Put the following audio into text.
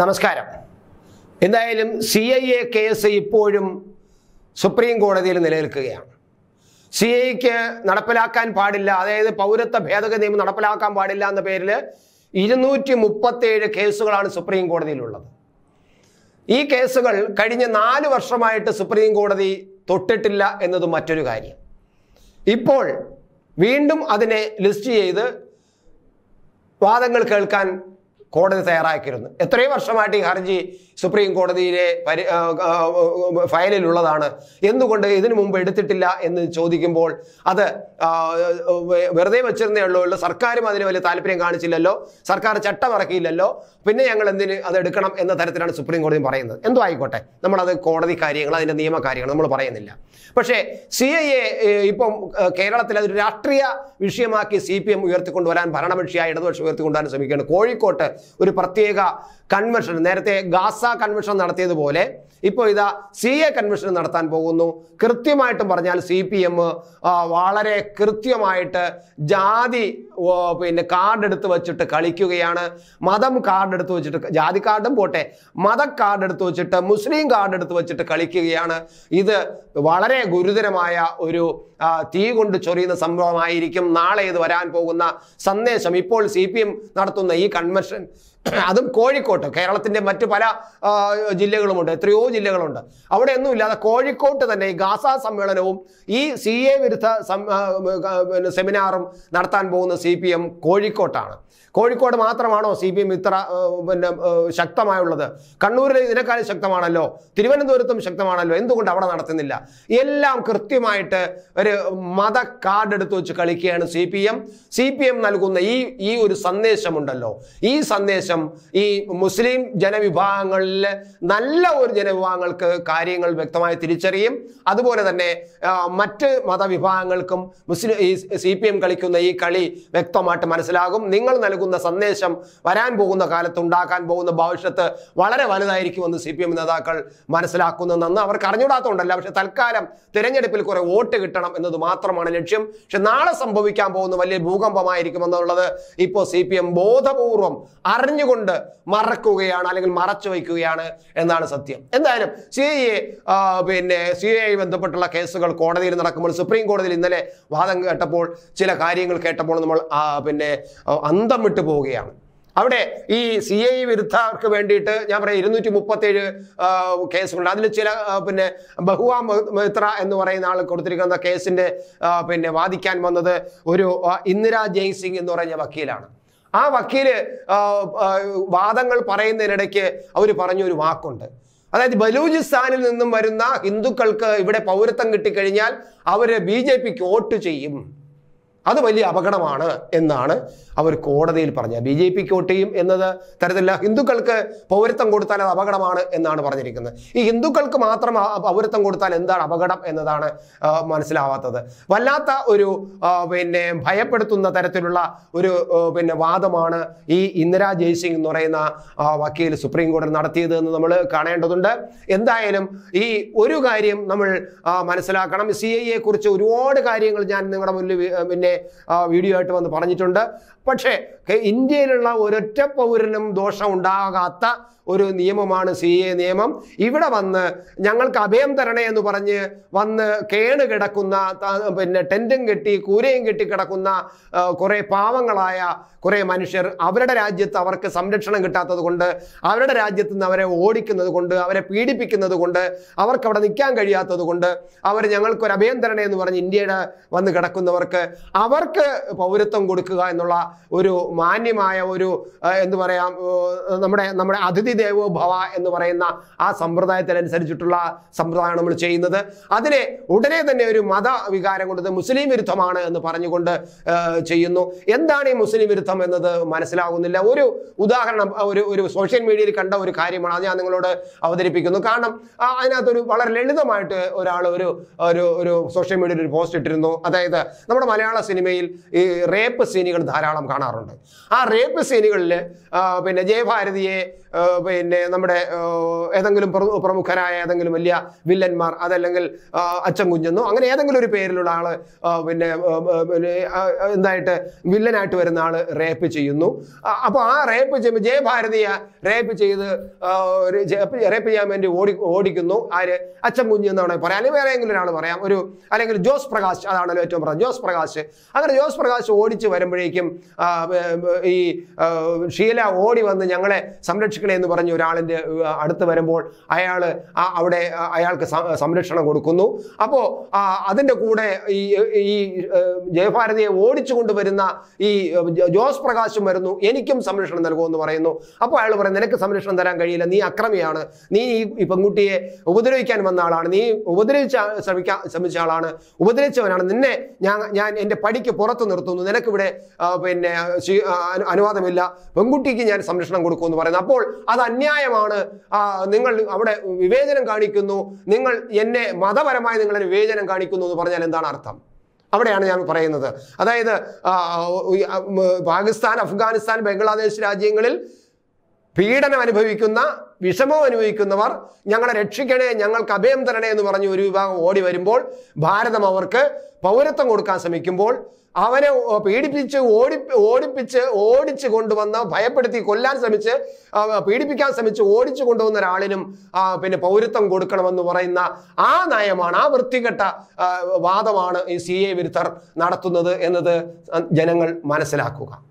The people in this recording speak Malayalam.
നമസ്കാരം എന്തായാലും സി ഐ എ കേസ് ഇപ്പോഴും സുപ്രീം കോടതിയിൽ നിലനിൽക്കുകയാണ് സി ഐക്ക് നടപ്പിലാക്കാൻ പാടില്ല അതായത് പൗരത്വ ഭേദഗതി നിയമം നടപ്പിലാക്കാൻ പാടില്ല എന്ന പേരിൽ ഇരുന്നൂറ്റി മുപ്പത്തേഴ് കേസുകളാണ് സുപ്രീം കോടതിയിലുള്ളത് ഈ കേസുകൾ കഴിഞ്ഞ നാല് വർഷമായിട്ട് സുപ്രീം കോടതി തൊട്ടിട്ടില്ല എന്നത് മറ്റൊരു കാര്യം ഇപ്പോൾ വീണ്ടും അതിനെ ലിസ്റ്റ് ചെയ്ത് വാദങ്ങൾ കേൾക്കാൻ കോടതി തയ്യാറാക്കിയിരുന്നു എത്രയും വർഷമായിട്ട് ഈ ഹർജി സുപ്രീം കോടതിയിലെ പരി ഫയലിലുള്ളതാണ് എന്തുകൊണ്ട് ഇതിനു മുമ്പ് എടുത്തിട്ടില്ല എന്ന് ചോദിക്കുമ്പോൾ അത് വെറുതെ വെച്ചിരുന്നേ ഉള്ളൂ സർക്കാരും അതിന് വലിയ താല്പര്യം കാണിച്ചില്ലല്ലോ സർക്കാർ ചട്ടം ഇറക്കിയില്ലല്ലോ പിന്നെ ഞങ്ങൾ എന്തിന് അത് എടുക്കണം എന്ന തരത്തിലാണ് സുപ്രീം കോടതി പറയുന്നത് എന്തോ ആയിക്കോട്ടെ നമ്മളത് കോടതി കാര്യങ്ങൾ അതിൻ്റെ നിയമകാര്യങ്ങൾ നമ്മൾ പറയുന്നില്ല പക്ഷേ സി ഐ എ ഇപ്പം കേരളത്തിൽ അതൊരു രാഷ്ട്രീയ വിഷയമാക്കി സി പി എം ഉയർത്തിക്കൊണ്ടുവരാൻ ഭരണപക്ഷിയായ ഇടതുപക്ഷം ഉയർത്തിക്കൊണ്ടുവരാൻ ശ്രമിക്കുകയാണ് കോഴിക്കോട്ട് ഒരു പ്രത്യേക കൺവെൻഷൻ നേരത്തെ ഗാസ കൺവെൻഷൻ നടത്തിയതുപോലെ ഇപ്പോൾ ഇതാ സി എ കൺവെൻഷൻ നടത്താൻ പോകുന്നു കൃത്യമായിട്ടും പറഞ്ഞാൽ സി പി എം വളരെ കൃത്യമായിട്ട് ജാതി പിന്നെ കാർഡ് എടുത്ത് വെച്ചിട്ട് കളിക്കുകയാണ് മതം കാർഡ് എടുത്ത് വെച്ചിട്ട് ജാതി കാർഡും പോട്ടെ മത കാർഡ് എടുത്ത് വെച്ചിട്ട് മുസ്ലിം കാർഡ് എടുത്ത് വെച്ചിട്ട് കളിക്കുകയാണ് ഇത് വളരെ ഗുരുതരമായ ഒരു തീ കൊണ്ട് ചൊറിയുന്ന സംഭവമായിരിക്കും നാളെ ഇത് വരാൻ പോകുന്ന സന്ദേശം ഇപ്പോൾ സി പി എം നടത്തുന്ന ഈ കൺവെൻഷൻ is. അതും കോഴിക്കോട്ട് കേരളത്തിന്റെ മറ്റ് പല ജില്ലകളുമുണ്ട് എത്രയോ ജില്ലകളുണ്ട് അവിടെ ഒന്നും ഇല്ലാതെ കോഴിക്കോട്ട് തന്നെ ഈ ഗാസ സമ്മേളനവും ഈ സി എ വിരുദ്ധ സെമിനാറും നടത്താൻ പോകുന്ന സി പി എം കോഴിക്കോട്ടാണ് കോഴിക്കോട് മാത്രമാണോ സി പി എം ഇത്ര പിന്നെ ശക്തമായുള്ളത് കണ്ണൂരിൽ ഇതിനേക്കാളും ശക്തമാണല്ലോ തിരുവനന്തപുരത്തും ശക്തമാണല്ലോ എന്തുകൊണ്ട് അവിടെ നടത്തുന്നില്ല എല്ലാം കൃത്യമായിട്ട് ഒരു മത കാർഡ് എടുത്ത് വെച്ച് കളിക്കുകയാണ് C P M C P M നൽകുന്ന ഈ ഈ ഒരു സന്ദേശമുണ്ടല്ലോ ഈ സന്ദേശം പ്രകാരം ഈ മുസ്ലിം ജനവിഭാഗങ്ങളിൽ നല്ല ഒരു ജനവിഭാഗങ്ങൾക്ക് കാര്യങ്ങൾ വ്യക്തമായി തിരിച്ചറിയും അതുപോലെ തന്നെ മറ്റ് മതവിഭാഗങ്ങൾക്കും മുസ്ലിം ഈ സി പി എം കളിക്കുന്ന ഈ കളി വ്യക്തമായിട്ട് മനസ്സിലാകും നിങ്ങൾ നൽകുന്ന സന്ദേശം വരാൻ പോകുന്ന കാലത്ത് ഉണ്ടാക്കാൻ പോകുന്ന ഭവിഷ്യത്ത് വളരെ വലുതായിരിക്കുമെന്ന് സി പി എം നേതാക്കൾ മനസ്സിലാക്കുന്നതെന്ന് അവർക്ക് അറിഞ്ഞുകൂടാത്തതുണ്ടല്ല പക്ഷെ തൽക്കാലം തിരഞ്ഞെടുപ്പിൽ കുറെ വോട്ട് കിട്ടണം എന്നത് മാത്രമാണ് ലക്ഷ്യം പക്ഷെ നാളെ സംഭവിക്കാൻ പോകുന്ന വലിയ ഭൂകമ്പമായിരിക്കും എന്നുള്ളത് ഇപ്പോൾ സി പി എം ബോധപൂർവം പറഞ്ഞുകൊണ്ട് മറക്കുകയാണ് അല്ലെങ്കിൽ മറച്ചു വയ്ക്കുകയാണ് എന്നാണ് സത്യം എന്തായാലും സി ഐ പിന്നെ സി ഐ ബന്ധപ്പെട്ടുള്ള കേസുകൾ കോടതിയിൽ നടക്കുമ്പോൾ സുപ്രീം കോടതിയിൽ ഇന്നലെ വാദം കേട്ടപ്പോൾ ചില കാര്യങ്ങൾ കേട്ടപ്പോൾ നമ്മൾ പിന്നെ അന്തം വിട്ടു പോവുകയാണ് അവിടെ ഈ സി ഐ വിരുദ്ധർക്ക് വേണ്ടിയിട്ട് ഞാൻ പറയാം ഇരുന്നൂറ്റി മുപ്പത്തേഴ് കേസുകളുണ്ട് അതിൽ ചില പിന്നെ ബഹുവാ മിത്ര എന്ന് പറയുന്ന ആൾ കൊടുത്തിരിക്കുന്ന കേസിൻ്റെ പിന്നെ വാദിക്കാൻ വന്നത് ഒരു ഇന്ദിരാ ജയ്സിംഗ് എന്ന് പറയുന്ന വക്കീലാണ് ആ വക്കീല് വാദങ്ങൾ പറയുന്നതിനിടയ്ക്ക് അവർ പറഞ്ഞ ഒരു വാക്കുണ്ട് അതായത് ബലൂചിസ്ഥാനിൽ നിന്നും വരുന്ന ഹിന്ദുക്കൾക്ക് ഇവിടെ പൗരത്വം കിട്ടിക്കഴിഞ്ഞാൽ അവർ ബി ജെ പിക്ക് വോട്ട് ചെയ്യും അത് വലിയ അപകടമാണ് എന്നാണ് അവർ കോടതിയിൽ പറഞ്ഞത് ബി ജെ പി വോട്ട് എന്നത് തരത്തില്ല ഹിന്ദുക്കൾക്ക് പൗരത്വം കൊടുത്താൽ അത് അപകടമാണ് എന്നാണ് പറഞ്ഞിരിക്കുന്നത് ഈ ഹിന്ദുക്കൾക്ക് മാത്രം പൗരത്വം കൊടുത്താൽ എന്താണ് അപകടം എന്നതാണ് മനസ്സിലാവാത്തത് വല്ലാത്ത ഒരു പിന്നെ ഭയപ്പെടുത്തുന്ന തരത്തിലുള്ള ഒരു പിന്നെ വാദമാണ് ഈ ഇന്ദിരാ ജയ്സിംഗ് എന്ന് പറയുന്ന വക്കീൽ സുപ്രീം കോടതി നടത്തിയത് എന്ന് നമ്മൾ കാണേണ്ടതുണ്ട് എന്തായാലും ഈ ഒരു കാര്യം നമ്മൾ മനസ്സിലാക്കണം സി ഐ എ കുറിച്ച് ഒരുപാട് കാര്യങ്ങൾ ഞാൻ നിങ്ങളുടെ മുന്നിൽ പിന്നെ ആ വീഡിയോ ആയിട്ട് വന്ന് പറഞ്ഞിട്ടുണ്ട് പക്ഷേ ഇന്ത്യയിലുള്ള ഒരൊറ്റ പൗരനും ദോഷം ഉണ്ടാകാത്ത ഒരു നിയമമാണ് സി എ നിയമം ഇവിടെ വന്ന് ഞങ്ങൾക്ക് അഭയം തരണേ എന്ന് പറഞ്ഞ് വന്ന് കേണ് കിടക്കുന്ന പിന്നെ ടെൻറ്റും കെട്ടി കൂരയും കെട്ടി കിടക്കുന്ന കുറേ പാവങ്ങളായ കുറേ മനുഷ്യർ അവരുടെ രാജ്യത്ത് അവർക്ക് സംരക്ഷണം കിട്ടാത്തത് കൊണ്ട് അവരുടെ രാജ്യത്ത് നിന്ന് അവരെ ഓടിക്കുന്നത് കൊണ്ട് അവരെ പീഡിപ്പിക്കുന്നത് കൊണ്ട് അവർക്ക് അവിടെ നിൽക്കാൻ കഴിയാത്തത് കൊണ്ട് അവർ ഞങ്ങൾക്കൊരു അഭയം തരണേ എന്ന് പറഞ്ഞ് ഇന്ത്യയുടെ വന്ന് കിടക്കുന്നവർക്ക് അവർക്ക് പൗരത്വം കൊടുക്കുക എന്നുള്ള ഒരു മാന്യമായ ഒരു എന്ത് പറയാം നമ്മുടെ നമ്മുടെ അതിഥി ദേവോ ഭവ എന്ന് പറയുന്ന ആ സമ്പ്രദായത്തിനനുസരിച്ചിട്ടുള്ള സമ്പ്രദായമാണ് നമ്മൾ ചെയ്യുന്നത് അതിനെ ഉടനെ തന്നെ ഒരു മത വികാരം കൊണ്ടത് മുസ്ലിം വിരുദ്ധമാണ് എന്ന് പറഞ്ഞുകൊണ്ട് ചെയ്യുന്നു എന്താണ് ഈ മുസ്ലിം വിരുദ്ധം എന്നത് മനസ്സിലാകുന്നില്ല ഒരു ഉദാഹരണം ഒരു ഒരു സോഷ്യൽ മീഡിയയിൽ കണ്ട ഒരു കാര്യമാണ് അത് ഞാൻ നിങ്ങളോട് അവതരിപ്പിക്കുന്നു കാരണം അതിനകത്തൊരു വളരെ ലളിതമായിട്ട് ഒരാൾ ഒരു ഒരു ഒരു സോഷ്യൽ മീഡിയയിൽ ഒരു പോസ്റ്റ് ഇട്ടിരുന്നു അതായത് നമ്മുടെ മലയാള സിനിമയിൽ ഈ റേപ്പ് സീനുകൾ ധാരാളം കാണാറുണ്ട് ആ റേപ്പ് സീനുകളിൽ പിന്നെ ജയഭാരതിയെ പിന്നെ നമ്മുടെ ഏതെങ്കിലും പ്രമുഖരായ ഏതെങ്കിലും വലിയ വില്ലന്മാർ അതല്ലെങ്കിൽ അച്ഛൻ കുഞ്ഞെന്നോ അങ്ങനെ ഏതെങ്കിലും ഒരു പേരിലുള്ള ആള് പിന്നെ എന്തായിട്ട് വില്ലനായിട്ട് വരുന്ന ആള് റേപ്പ് ചെയ്യുന്നു അപ്പോൾ ആ റേപ്പ് ചെയ്യുമ്പോൾ ജയഭാരതിയെ റേപ്പ് ചെയ്ത് റേപ്പ് ചെയ്യാൻ വേണ്ടി ഓടി ഓടിക്കുന്നു ആര് അച്ഛൻ കുഞ്ഞെന്നാണ് പറയാം അല്ലെങ്കിൽ വേറെ ഏതെങ്കിലും ഒരാൾ പറയാം ഒരു അല്ലെങ്കിൽ ജോസ് പ്രകാശ് അതാണല്ലോ ഏറ്റവും പറയാം ജോസ് പ്രകാശ് അങ്ങനെ ജോസ് പ്രകാശ് ഓടിച്ച് വരുമ്പോഴേക്കും ഈ ഷീല ഓടി വന്ന് ഞങ്ങളെ സംരക്ഷിക്കണേ എന്ന് പറഞ്ഞ് ഒരാളിൻ്റെ അടുത്ത് വരുമ്പോൾ അയാൾ അവിടെ അയാൾക്ക് സംരക്ഷണം കൊടുക്കുന്നു അപ്പോൾ അതിൻ്റെ കൂടെ ഈ ഈ ജയഭാരതിയെ ഓടിച്ചു കൊണ്ടുവരുന്ന ഈ ജോസ് പ്രകാശും വരുന്നു എനിക്കും സംരക്ഷണം നൽകുമെന്ന് പറയുന്നു അപ്പോൾ അയാൾ പറയും നിനക്ക് സംരക്ഷണം തരാൻ കഴിയില്ല നീ അക്രമിയാണ് നീ ഈ പെൺകുട്ടിയെ ഉപദ്രവിക്കാൻ വന്ന ആളാണ് നീ ഉപദ്രവിച്ച ശ്രമിക്കാൻ ശ്രമിച്ച ആളാണ് ഉപദ്രവിച്ചവനാണ് നിന്നെ ഞാൻ ഞാൻ എൻ്റെ പടിക്ക് പുറത്ത് നിർത്തുന്നു നിനക്കിവിടെ പിന്നെ അനുവാദമില്ല പെൺകുട്ടിക്ക് ഞാൻ സംരക്ഷണം കൊടുക്കുമെന്ന് പറയുന്നത് അപ്പോൾ അത് അന്യായമാണ് നിങ്ങൾ അവിടെ വിവേചനം കാണിക്കുന്നു നിങ്ങൾ എന്നെ മതപരമായി നിങ്ങളെ വിവേചനം കാണിക്കുന്നു എന്ന് പറഞ്ഞാൽ എന്താണ് അർത്ഥം അവിടെയാണ് ഞാൻ പറയുന്നത് അതായത് പാകിസ്ഥാൻ അഫ്ഗാനിസ്ഥാൻ ബംഗ്ലാദേശ് രാജ്യങ്ങളിൽ പീഡനം അനുഭവിക്കുന്ന വിഷമം അനുഭവിക്കുന്നവർ ഞങ്ങളെ രക്ഷിക്കണേ ഞങ്ങൾക്ക് അഭയം തരണേ എന്ന് പറഞ്ഞ് ഒരു വിഭാഗം ഓടി വരുമ്പോൾ ഭാരതം അവർക്ക് പൗരത്വം കൊടുക്കാൻ ശ്രമിക്കുമ്പോൾ അവനെ പീഡിപ്പിച്ച് ഓടി ഓടിപ്പിച്ച് ഓടിച്ച് കൊണ്ടുവന്ന് ഭയപ്പെടുത്തി കൊല്ലാൻ ശ്രമിച്ച് പീഡിപ്പിക്കാൻ ശ്രമിച്ച് ഓടിച്ചു കൊണ്ടുവന്ന ഒരാളിനും പിന്നെ പൗരത്വം കൊടുക്കണമെന്ന് പറയുന്ന ആ നയമാണ് ആ വൃത്തികെട്ട വാദമാണ് ഈ സി എ വിരുദ്ധർ നടത്തുന്നത് എന്നത് ജനങ്ങൾ മനസ്സിലാക്കുക